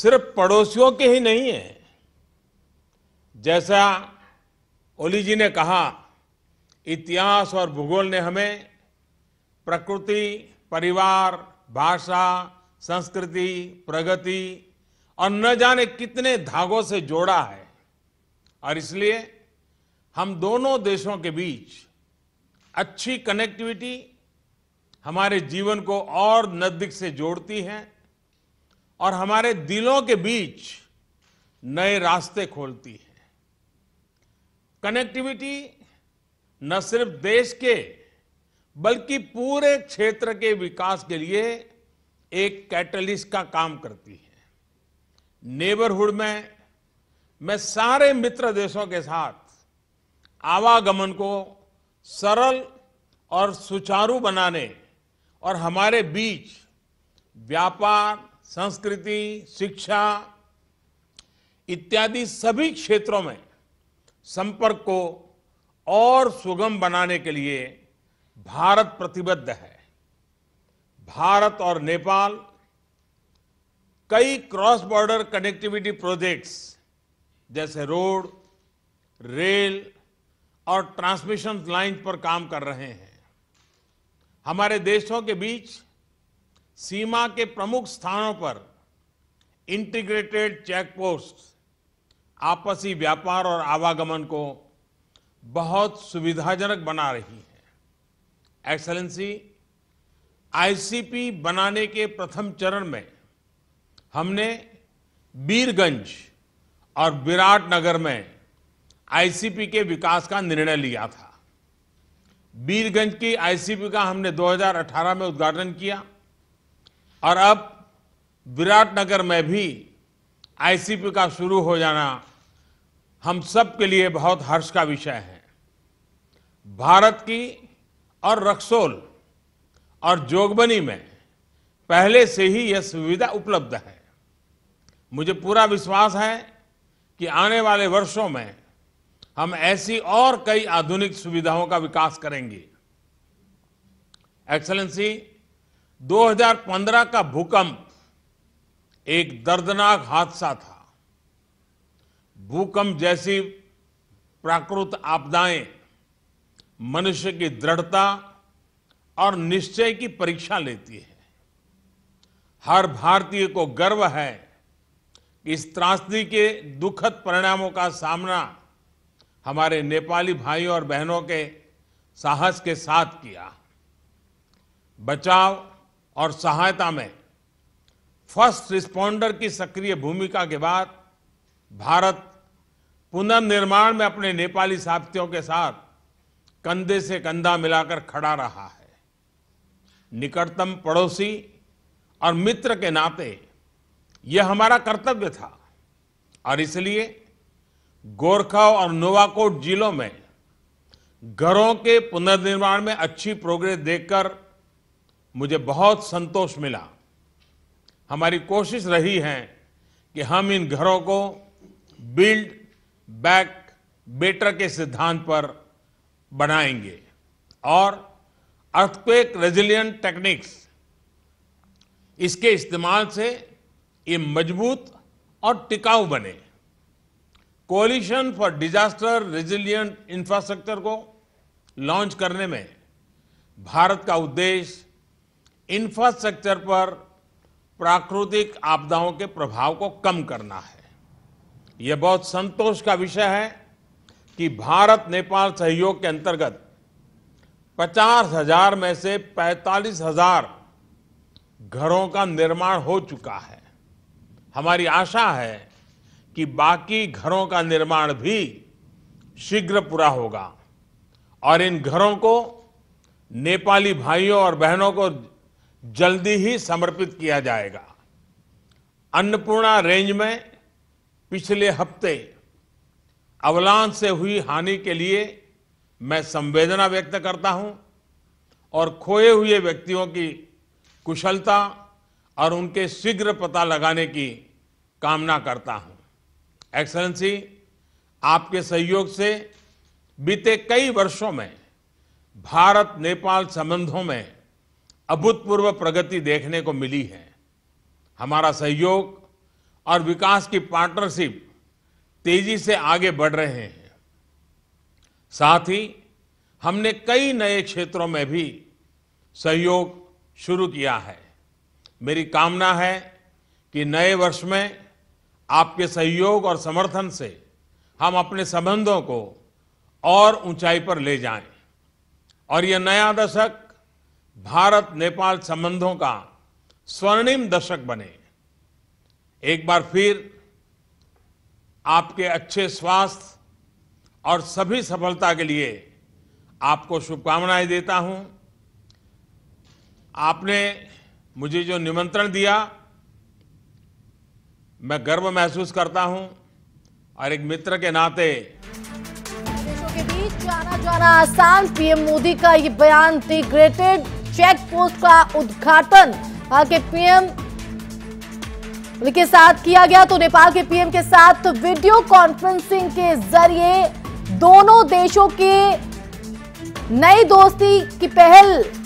सिर्फ पड़ोसियों के ही नहीं है जैसा ओली जी ने कहा इतिहास और भूगोल ने हमें प्रकृति परिवार भाषा संस्कृति प्रगति और न जाने कितने धागों से जोड़ा है और इसलिए हम दोनों देशों के बीच अच्छी कनेक्टिविटी हमारे जीवन को और नजदीक से जोड़ती है और हमारे दिलों के बीच नए रास्ते खोलती है कनेक्टिविटी न सिर्फ देश के बल्कि पूरे क्षेत्र के विकास के लिए एक कैटलिस्ट का काम करती है नेबरहुड में मैं सारे मित्र देशों के साथ आवागमन को सरल और सुचारू बनाने और हमारे बीच व्यापार संस्कृति शिक्षा इत्यादि सभी क्षेत्रों में संपर्क को और सुगम बनाने के लिए भारत प्रतिबद्ध है भारत और नेपाल कई क्रॉस बॉर्डर कनेक्टिविटी प्रोजेक्ट्स जैसे रोड रेल और ट्रांसमिशन लाइन पर काम कर रहे हैं हमारे देशों के बीच सीमा के प्रमुख स्थानों पर इंटीग्रेटेड चेक पोस्ट आपसी व्यापार और आवागमन को बहुत सुविधाजनक बना रही है एक्सलेंसी आईसीपी बनाने के प्रथम चरण में हमने बीरगंज और विराट नगर में आईसीपी के विकास का निर्णय लिया था बीरगंज की आईसीपी का हमने 2018 में उद्घाटन किया और अब विराटनगर में भी आईसीपी का शुरू हो जाना हम सब के लिए बहुत हर्ष का विषय है भारत की और रक्सोल और जोगबनी में पहले से ही यह सुविधा उपलब्ध है मुझे पूरा विश्वास है कि आने वाले वर्षों में हम ऐसी और कई आधुनिक सुविधाओं का विकास करेंगे एक्सलेंसी 2015 का भूकंप एक दर्दनाक हादसा था भूकंप जैसी प्राकृत आपदाएं मनुष्य की दृढ़ता और निश्चय की परीक्षा लेती है हर भारतीय को गर्व है कि इस त्रासदी के दुखद परिणामों का सामना हमारे नेपाली भाइयों और बहनों के साहस के साथ किया बचाव और सहायता में फर्स्ट रिस्पॉन्डर की सक्रिय भूमिका के बाद भारत पुनर्निर्माण में अपने नेपाली साथियों के साथ कंधे से कंधा मिलाकर खड़ा रहा है निकटतम पड़ोसी और मित्र के नाते यह हमारा कर्तव्य था और इसलिए गोरखा और नोवाकोट जिलों में घरों के पुनर्निर्माण में अच्छी प्रोग्रेस देखकर मुझे बहुत संतोष मिला हमारी कोशिश रही है कि हम इन घरों को बिल्ड बैक बेटर के सिद्धांत पर बनाएंगे और अर्थक्वेक रेजिलियंट टेक्निक्स इसके इस्तेमाल से ये मजबूत और टिकाऊ बने coalition for disaster resilient infrastructure को लॉन्च करने में भारत का उद्देश्य इंफ्रास्ट्रक्चर पर प्राकृतिक आपदाओं के प्रभाव को कम करना है यह बहुत संतोष का विषय है कि भारत नेपाल सहयोग के अंतर्गत पचास हजार में से पैंतालीस हजार घरों का निर्माण हो चुका है हमारी आशा है कि बाकी घरों का निर्माण भी शीघ्र पूरा होगा और इन घरों को नेपाली भाइयों और बहनों को जल्दी ही समर्पित किया जाएगा अन्नपूर्णा रेंज में पिछले हफ्ते अवलांश से हुई हानि के लिए मैं संवेदना व्यक्त करता हूं और खोए हुए व्यक्तियों की कुशलता और उनके शीघ्र पता लगाने की कामना करता हूं एक्सलेंसी आपके सहयोग से बीते कई वर्षों में भारत नेपाल संबंधों में अभूतपूर्व प्रगति देखने को मिली है हमारा सहयोग और विकास की पार्टनरशिप तेजी से आगे बढ़ रहे हैं साथ ही हमने कई नए क्षेत्रों में भी सहयोग शुरू किया है मेरी कामना है कि नए वर्ष में आपके सहयोग और समर्थन से हम अपने संबंधों को और ऊंचाई पर ले जाएं और यह नया दशक भारत नेपाल संबंधों का स्वर्णिम दशक बने एक बार फिर आपके अच्छे स्वास्थ्य और सभी सफलता के लिए आपको शुभकामनाएं देता हूं आपने मुझे जो निमंत्रण दिया मैं गर्व महसूस करता हूं और एक मित्र के नाते देशों के बीच जाना जाना आसान पीएम मोदी का ये बयान दी ग्रेटेड चेक पोस्ट का उद्घाटन के पीएम के साथ किया गया तो नेपाल के पीएम के साथ वीडियो कॉन्फ्रेंसिंग के जरिए दोनों देशों के नई दोस्ती की पहल